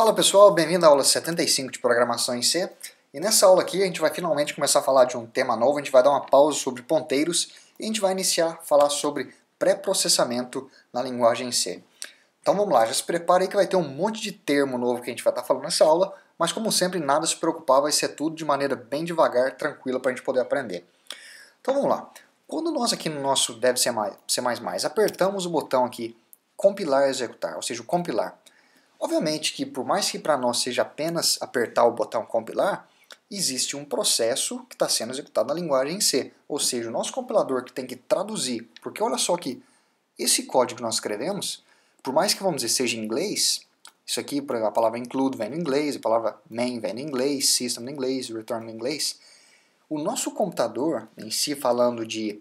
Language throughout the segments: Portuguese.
Fala pessoal, bem-vindo à aula 75 de Programação em C. E nessa aula aqui a gente vai finalmente começar a falar de um tema novo, a gente vai dar uma pausa sobre ponteiros e a gente vai iniciar a falar sobre pré-processamento na linguagem C. Então vamos lá, já se prepare aí que vai ter um monte de termo novo que a gente vai estar falando nessa aula, mas como sempre, nada se preocupar, vai ser tudo de maneira bem devagar, tranquila para a gente poder aprender. Então vamos lá. Quando nós aqui no nosso Deve Ser Mais, ser mais, mais apertamos o botão aqui compilar e executar, ou seja, compilar, Obviamente que, por mais que para nós seja apenas apertar o botão compilar, existe um processo que está sendo executado na linguagem C. Ou seja, o nosso compilador que tem que traduzir. Porque olha só que esse código que nós escrevemos, por mais que, vamos dizer, seja em inglês, isso aqui, por exemplo, a palavra include vem em inglês, a palavra main vem em inglês, system em inglês, return em inglês. O nosso computador, em si falando de,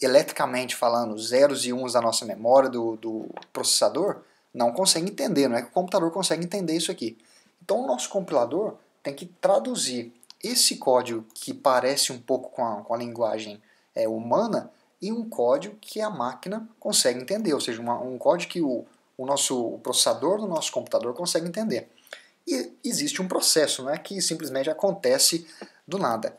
eletricamente falando, zeros e uns da nossa memória do, do processador, não consegue entender, não é que o computador consegue entender isso aqui. Então o nosso compilador tem que traduzir esse código que parece um pouco com a, com a linguagem é, humana e um código que a máquina consegue entender, ou seja, uma, um código que o, o nosso o processador do nosso computador consegue entender. E existe um processo, não é que simplesmente acontece do nada.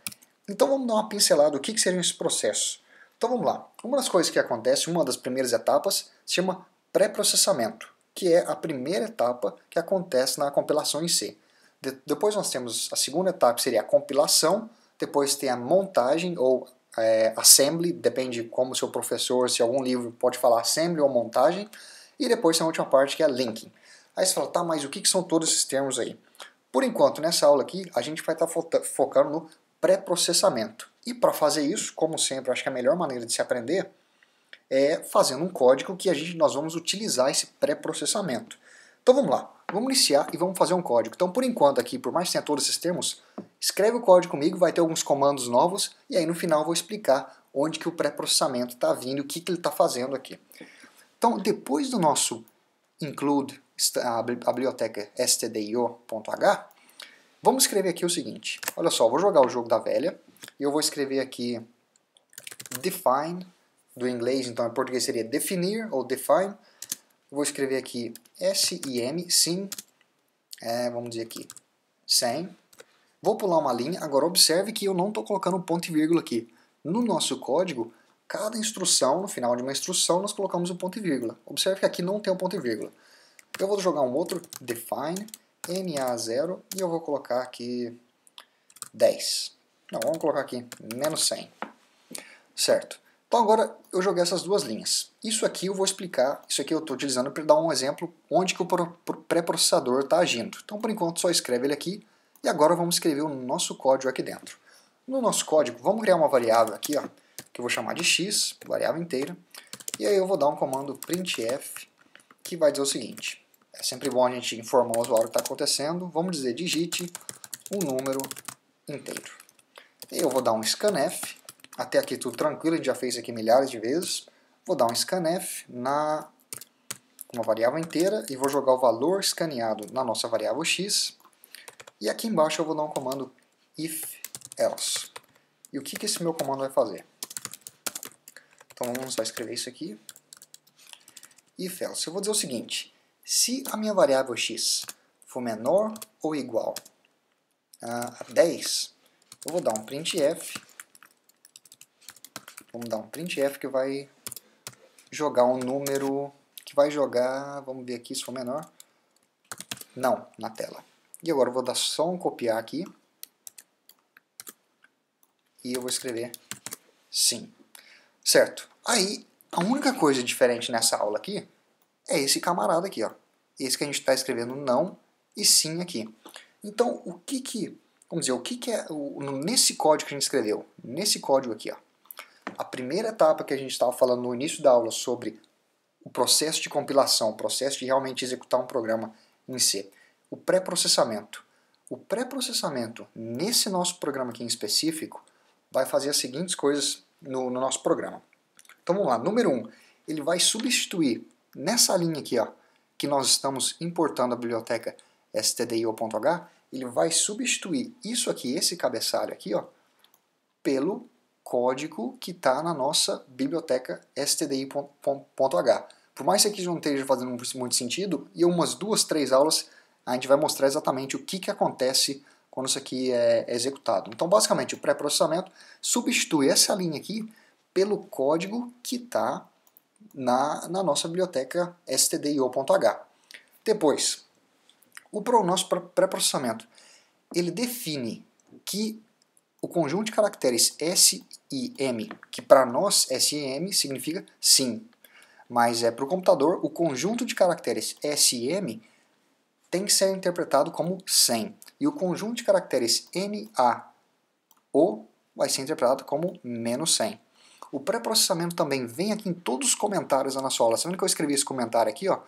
Então vamos dar uma pincelada do que, que seriam esses processos. Então vamos lá. Uma das coisas que acontece, uma das primeiras etapas, se chama pré-processamento que é a primeira etapa que acontece na compilação em C. De depois nós temos a segunda etapa, que seria a compilação, depois tem a montagem ou é, assembly, depende como seu professor, se algum livro pode falar assembly ou montagem, e depois tem a última parte que é linking. Aí você fala, tá, mas o que, que são todos esses termos aí? Por enquanto, nessa aula aqui, a gente vai estar tá focando no pré-processamento. E para fazer isso, como sempre, acho que é a melhor maneira de se aprender é fazendo um código que a gente, nós vamos utilizar esse pré-processamento. Então vamos lá, vamos iniciar e vamos fazer um código. Então por enquanto aqui, por mais que tenha todos esses termos, escreve o código comigo, vai ter alguns comandos novos e aí no final eu vou explicar onde que o pré-processamento está vindo, o que, que ele está fazendo aqui. Então depois do nosso include a biblioteca stdio.h, vamos escrever aqui o seguinte. Olha só, vou jogar o jogo da velha e eu vou escrever aqui define do inglês, então em português seria definir ou define. Vou escrever aqui S-I-M, sim, é, vamos dizer aqui, sem. Vou pular uma linha, agora observe que eu não estou colocando ponto e vírgula aqui. No nosso código, cada instrução, no final de uma instrução, nós colocamos um ponto e vírgula. Observe que aqui não tem um ponto e vírgula. Eu vou jogar um outro, define, NA0, e eu vou colocar aqui 10. Não, vamos colocar aqui menos 100. Certo. Então agora eu joguei essas duas linhas. Isso aqui eu vou explicar, isso aqui eu estou utilizando para dar um exemplo onde que o pré-processador está agindo. Então por enquanto só escreve ele aqui e agora vamos escrever o nosso código aqui dentro. No nosso código vamos criar uma variável aqui ó, que eu vou chamar de x, variável inteira, e aí eu vou dar um comando printf que vai dizer o seguinte, é sempre bom a gente informar o usuário o que está acontecendo, vamos dizer digite um número inteiro. E eu vou dar um scanf até aqui tudo tranquilo, a gente já fez aqui milhares de vezes. Vou dar um scanf na uma variável inteira e vou jogar o valor escaneado na nossa variável x. E aqui embaixo eu vou dar um comando if else. E o que, que esse meu comando vai fazer? Então vamos lá escrever isso aqui. If else. Eu vou dizer o seguinte, se a minha variável x for menor ou igual a 10, eu vou dar um printf Vamos dar um printf que vai jogar um número que vai jogar, vamos ver aqui se for menor, não, na tela. E agora eu vou dar só um copiar aqui e eu vou escrever sim. Certo. Aí, a única coisa diferente nessa aula aqui é esse camarada aqui, ó. Esse que a gente está escrevendo não e sim aqui. Então, o que que, vamos dizer, o que que é, o, nesse código que a gente escreveu, nesse código aqui, ó. A primeira etapa que a gente estava falando no início da aula sobre o processo de compilação, o processo de realmente executar um programa em C. O pré-processamento. O pré-processamento, nesse nosso programa aqui em específico, vai fazer as seguintes coisas no, no nosso programa. Então vamos lá. Número 1, um, ele vai substituir nessa linha aqui, ó, que nós estamos importando a biblioteca stdio.h, ele vai substituir isso aqui, esse cabeçalho aqui, ó, pelo código que está na nossa biblioteca stdi.h. Por mais que aqui não esteja fazendo muito sentido, em umas duas, três aulas a gente vai mostrar exatamente o que, que acontece quando isso aqui é executado. Então, basicamente, o pré-processamento substitui essa linha aqui pelo código que está na, na nossa biblioteca stdio.h. Depois, o nosso pré-processamento ele define que o conjunto de caracteres S e M, que para nós S e M significa sim, mas é para o computador o conjunto de caracteres S e M tem que ser interpretado como sem, e o conjunto de caracteres N, A, O vai ser interpretado como menos 100. O pré-processamento também vem aqui em todos os comentários da nossa aula. Você que eu escrevi esse comentário aqui? Ó?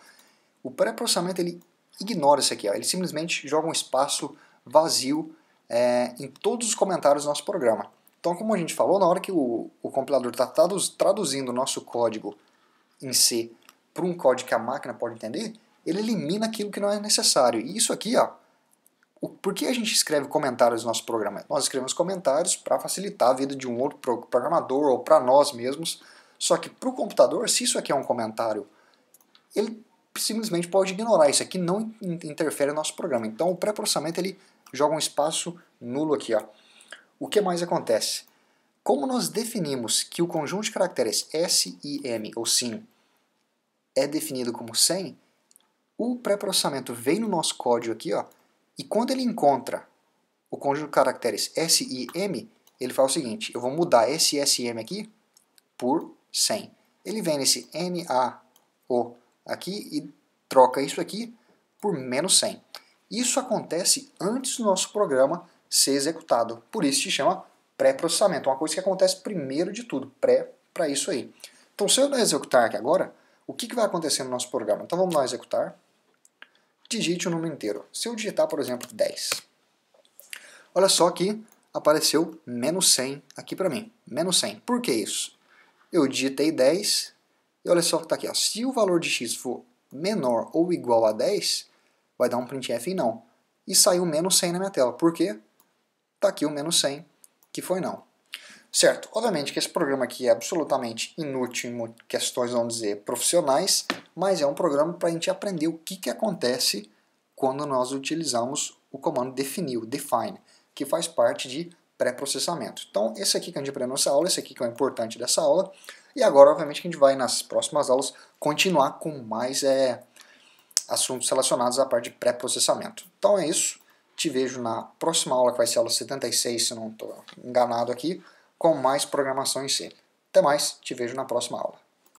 O pré-processamento ele ignora isso aqui. Ó. Ele simplesmente joga um espaço vazio é, em todos os comentários do nosso programa. Então, como a gente falou, na hora que o, o compilador está traduzindo o nosso código em C para um código que a máquina pode entender, ele elimina aquilo que não é necessário. E isso aqui, ó, o, por que a gente escreve comentários no nosso programa? Nós escrevemos comentários para facilitar a vida de um outro programador ou para nós mesmos. Só que para o computador, se isso aqui é um comentário, ele simplesmente pode ignorar. Isso aqui não interfere no nosso programa. Então, o pré-processamento ele joga um espaço nulo aqui. Ó. O que mais acontece? Como nós definimos que o conjunto de caracteres S e M, ou sim, é definido como 100, o pré-processamento vem no nosso código aqui, ó, e quando ele encontra o conjunto de caracteres S e M, ele faz o seguinte, eu vou mudar esse S e M aqui por 100. Ele vem nesse O aqui e troca isso aqui por menos 100. Isso acontece antes do nosso programa ser executado. Por isso se chama pré-processamento. É uma coisa que acontece primeiro de tudo, pré para isso aí. Então, se eu não executar aqui agora, o que, que vai acontecer no nosso programa? Então, vamos lá executar. Digite o número inteiro. Se eu digitar, por exemplo, 10. Olha só que apareceu menos 100 aqui para mim. Menos 100. Por que isso? Eu digitei 10 e olha só o que está aqui. Ó. Se o valor de x for menor ou igual a 10, vai dar um printf em não. E saiu menos 100 na minha tela. Por quê? Está aqui o menos 100, que foi não. Certo, obviamente que esse programa aqui é absolutamente inútil em questões, vamos dizer, profissionais, mas é um programa para a gente aprender o que, que acontece quando nós utilizamos o comando definir, o define, que faz parte de pré-processamento. Então, esse aqui que a gente aprendeu nessa aula, esse aqui que é o importante dessa aula, e agora, obviamente, que a gente vai, nas próximas aulas, continuar com mais é, assuntos relacionados à parte de pré-processamento. Então é isso. Te vejo na próxima aula, que vai ser a aula 76, se não estou enganado aqui, com mais programação em C. Até mais, te vejo na próxima aula.